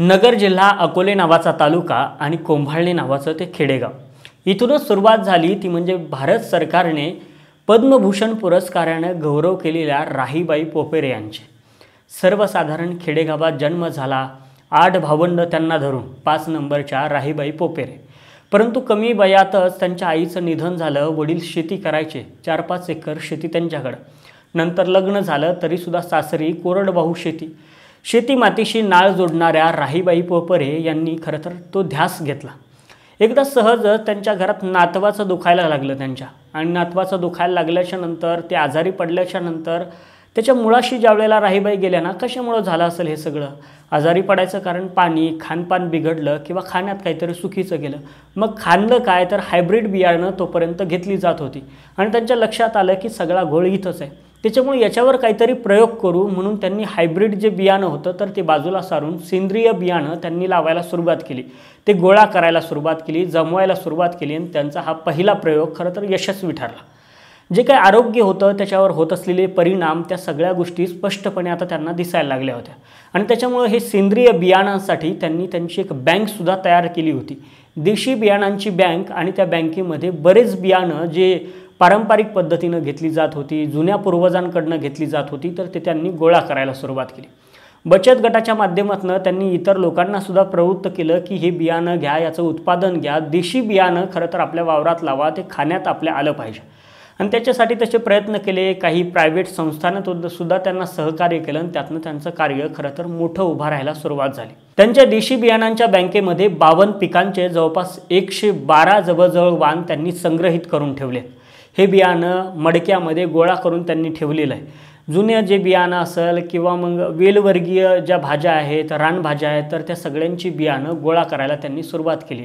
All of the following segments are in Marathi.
नगर जिल्हा अकोले नावाचा तालुका आणि कोंभाळणे नावाचं ते खेडेगाव इथूनच सुरुवात झाली ती म्हणजे भारत सरकारने पद्मभूषण पुरस्कारानं गौरव केलेल्या राहीबाई पोपेरे यांचे सर्वसाधारण खेडेगावात जन्म झाला आठ भावंड त्यांना धरून पाच नंबरच्या राहीबाई पोपेरे परंतु कमी वयातच त्यांच्या आईचं निधन झालं वडील शेती करायचे चार पाच एकर शेती त्यांच्याकडं नंतर लग्न झालं तरीसुद्धा सासरी कोरडवाहू शेती शेती मातीशी नाळ जोडणाऱ्या राहीबाई पोपरे यांनी खरं तर तो ध्यास घेतला एकदा सहजच त्यांच्या घरात नातवाचं दुखायला लागलं त्यांच्या आणि नातवाचं दुखायला लागल्याच्या नंतर ते आजारी पडल्याच्या नंतर त्याच्या मुळाशी ज्या वेळेला राहीबाई गेल्या ना कशामुळं झालं असेल हे सगळं आजारी पडायचं कारण पाणी खानपान बिघडलं किंवा खाण्यात काहीतरी सुखीचं गेलं मग खाणलं काय तर हायब्रिड बियाणं तोपर्यंत घेतली जात होती आणि त्यांच्या लक्षात आलं की सगळा घोळ इथंच आहे त्याच्यामुळे याच्यावर काहीतरी प्रयोग करू म्हणून त्यांनी हायब्रिड जे बियाणं होतं तर ते बाजूला सारून सेंद्रिय बियाणं त्यांनी लावायला सुरुवात केली ते गोळा करायला सुरुवात केली जमवायला सुरुवात केली आणि त्यांचा हा पहिला प्रयोग खरं तर यशस्वी ठरला जे काही आरोग्य होतं त्याच्यावर होत असलेले परिणाम त्या सगळ्या गोष्टी स्पष्टपणे आता त्यांना दिसायला लागल्या होत्या आणि त्याच्यामुळे हे सेंद्रिय बियाणांसाठी त्यांनी त्यांची एक बँकसुद्धा तयार केली होती देशी बियाणांची बँक आणि त्या बँकेमध्ये बरेच बियाणं जे पारंपरिक पद्धतीनं घेतली जात होती जुन्या पूर्वजांकडनं घेतली जात होती तर ते त्यांनी गोळा करायला सुरुवात केली बचत गटाच्या माध्यमातून त्यांनी इतर लोकांनासुद्धा प्रवृत्त केलं की हे बियाणं घ्या याचं उत्पादन घ्या देशी बियाणं खरं तर आपल्या वावरात लावा ते खाण्यात आपल्या आलं पाहिजे आणि त्याच्यासाठी तसे प्रयत्न केले काही प्रायव्हेट संस्थानं सुद्धा त्यांना सहकार्य केलं आणि त्यातनं त्यांचं कार्य खरं तर मोठं उभं राहायला सुरुवात झाली त्यांच्या देशी बियाणांच्या बँकेमध्ये बावन्न पिकांचे जवळपास एकशे बारा जवळजवळ वाण त्यांनी संग्रहित करून ठेवले हे बियाणं मडक्यामध्ये गोळा करून त्यांनी ठेवलेलं आहे जुन्या जे बियाणं असेल किंवा मग वेलवर्गीय ज्या भाज्या आहेत रानभाज्या आहेत तर त्या सगळ्यांची बियाणं गोळा करायला त्यांनी सुरुवात केली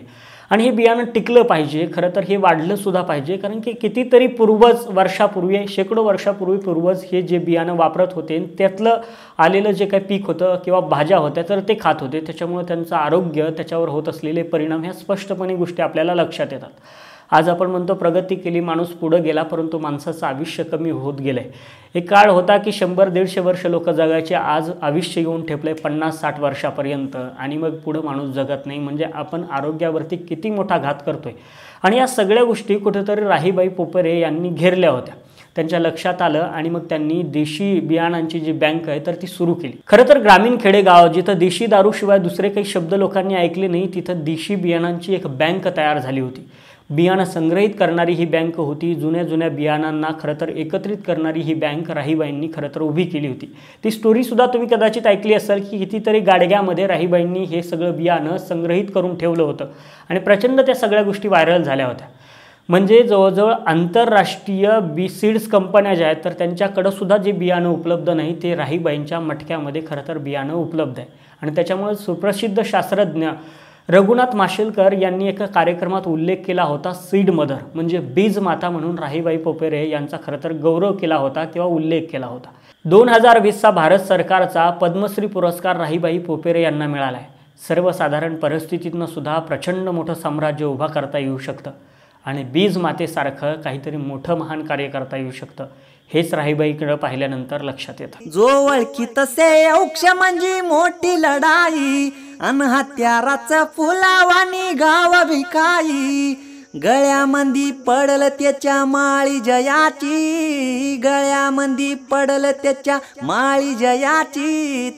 आणि हे बियाणं टिकलं पाहिजे खरं तर हे वाढलं सुद्धा पाहिजे कारण की कितीतरी पूर्वज वर्षापूर्वी शेकडो वर्षापूर्वी पूर्वज हे जे बियाणं वापरत होते त्यातलं आलेलं जे काही पीक होतं किंवा भाज्या होत्या तर ते खात होते त्याच्यामुळे त्यांचं आरोग्य त्याच्यावर होत असलेले परिणाम ह्या स्पष्टपणे गोष्टी आपल्याला लक्षात येतात आज आपण म्हणतो प्रगती केली माणूस पुढं गेला परंतु माणसाचं आयुष्य कमी होत गेलं आहे एक काळ होता की शंभर दीडशे वर्ष लोक जगायचे आज आयुष्य येऊन ठेपलं आहे पन्नास साठ वर्षापर्यंत आणि मग पुढं माणूस जगत नाही म्हणजे आपण आरोग्यावरती किती मोठा घात करतोय आणि या सगळ्या गोष्टी कुठेतरी राहीबाई पोपरे यांनी घेरल्या होत्या त्यांच्या लक्षात आलं आणि मग त्यांनी देशी बियाणांची जी बँक आहे तर ती सुरू केली खरं तर ग्रामीण खेडेगाव जिथं देशी दारूशिवाय दुसरे काही शब्द लोकांनी ऐकले नाही तिथं देशी बियाणांची एक बँक तयार झाली होती बियाणं संग्रहित करणारी ही बँक होती जुन्या जुन्या बियाणांना खरं तर एकत्रित करणारी ही बँक राहीबाईंनी खरं तर उभी केली होती ती स्टोरीसुद्धा तुम्ही कदाचित ऐकली असाल की कितीतरी गाडग्यामध्ये राहीबाईंनी हे सगळं बियाणं संग्रहित करून ठेवलं होतं आणि प्रचंड त्या सगळ्या गोष्टी व्हायरल झाल्या होत्या म्हणजे जवळजवळ आंतरराष्ट्रीय बी सीड्स कंपन्या ज्या आहेत तर त्यांच्याकडंसुद्धा सुद्धा जे बियाणं उपलब्ध नाही ते राहीबाईंच्या मटक्यामध्ये खरं तर बियाणं उपलब्ध आहे आणि त्याच्यामुळे सुप्रसिद्ध शास्त्रज्ञ रघुनाथ माशेलकर यांनी एका कार्यक्रमात उल्लेख केला होता सीड मदर म्हणजे बीज माता म्हणून राहीबाई पोपेरे यांचा खरं तर गौरव केला होता किंवा उल्लेख केला होता दोन हजार वीसचा भारत सरकारचा पद्मश्री पुरस्कार राहीबाई पोपेरे यांना मिळाला आहे सर्वसाधारण परिस्थितीतनं सुद्धा प्रचंड मोठं साम्राज्य उभा करता येऊ शकतं आणि बीज मातेसारखं काहीतरी मोठं महान कार्य करता येऊ शकतं हेच राहीबाईकडं पाहिल्यानंतर लक्षात येतं जो वळखी तसे औक्ष म्हणजे मोठी लढाई अन हत्याराचा फुलावानी गाव भिकाई गळ्यामंदी पडल त्याच्या माळी जयाची गळ्यामंदी पडल त्याच्या माळी जयाची